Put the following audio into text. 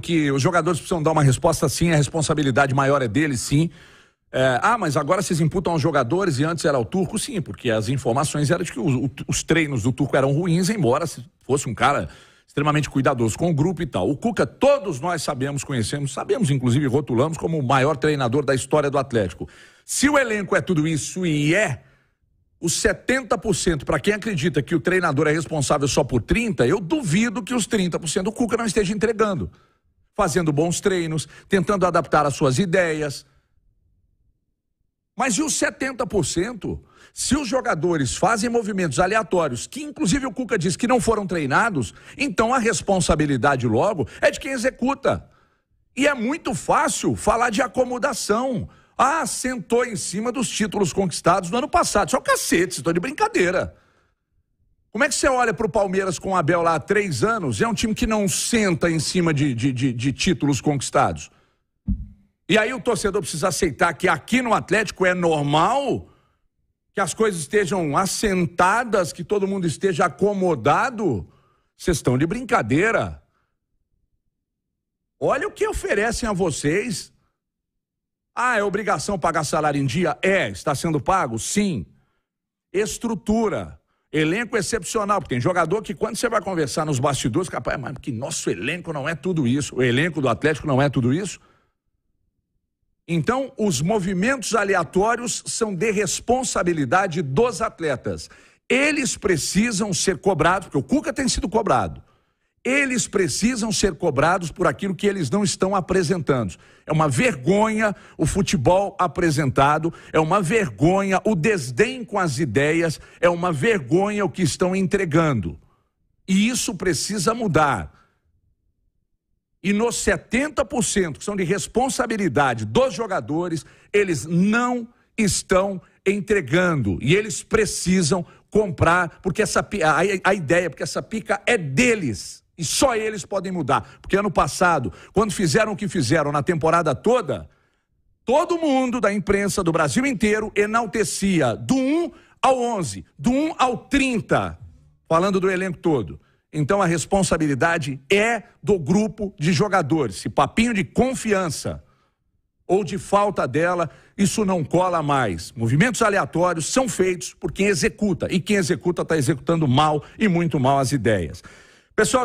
que os jogadores precisam dar uma resposta sim, a responsabilidade maior é deles, sim. É, ah, mas agora vocês imputam aos jogadores e antes era o turco, sim, porque as informações eram de que os, os treinos do turco eram ruins, embora fosse um cara extremamente cuidadoso com o grupo e tal. O Cuca, todos nós sabemos, conhecemos, sabemos, inclusive rotulamos como o maior treinador da história do Atlético. Se o elenco é tudo isso e é, os 70%, para quem acredita que o treinador é responsável só por 30%, eu duvido que os 30% o Cuca não esteja entregando fazendo bons treinos, tentando adaptar as suas ideias. Mas e os 70%? Se os jogadores fazem movimentos aleatórios, que inclusive o Cuca diz que não foram treinados, então a responsabilidade logo é de quem executa. E é muito fácil falar de acomodação. Ah, sentou em cima dos títulos conquistados no ano passado. Só é o cacete, estou é de brincadeira. Como é que você olha para o Palmeiras com o Abel lá há três anos? É um time que não senta em cima de, de, de, de títulos conquistados. E aí o torcedor precisa aceitar que aqui no Atlético é normal que as coisas estejam assentadas, que todo mundo esteja acomodado. Vocês estão de brincadeira. Olha o que oferecem a vocês. Ah, é obrigação pagar salário em dia? É. Está sendo pago? Sim. Estrutura Elenco excepcional, porque tem jogador que quando você vai conversar nos bastidores, capaz, mas que nosso elenco não é tudo isso, o elenco do Atlético não é tudo isso. Então, os movimentos aleatórios são de responsabilidade dos atletas. Eles precisam ser cobrados, porque o Cuca tem sido cobrado eles precisam ser cobrados por aquilo que eles não estão apresentando. É uma vergonha o futebol apresentado, é uma vergonha o desdém com as ideias, é uma vergonha o que estão entregando. E isso precisa mudar. E nos 70% que são de responsabilidade dos jogadores, eles não estão entregando e eles precisam comprar, porque essa a, a ideia, porque essa pica é deles. E só eles podem mudar. Porque ano passado, quando fizeram o que fizeram na temporada toda, todo mundo da imprensa do Brasil inteiro enaltecia do 1 ao 11, do 1 ao 30, falando do elenco todo. Então a responsabilidade é do grupo de jogadores. Esse papinho de confiança ou de falta dela, isso não cola mais. Movimentos aleatórios são feitos por quem executa, e quem executa está executando mal e muito mal as ideias. Pessoal,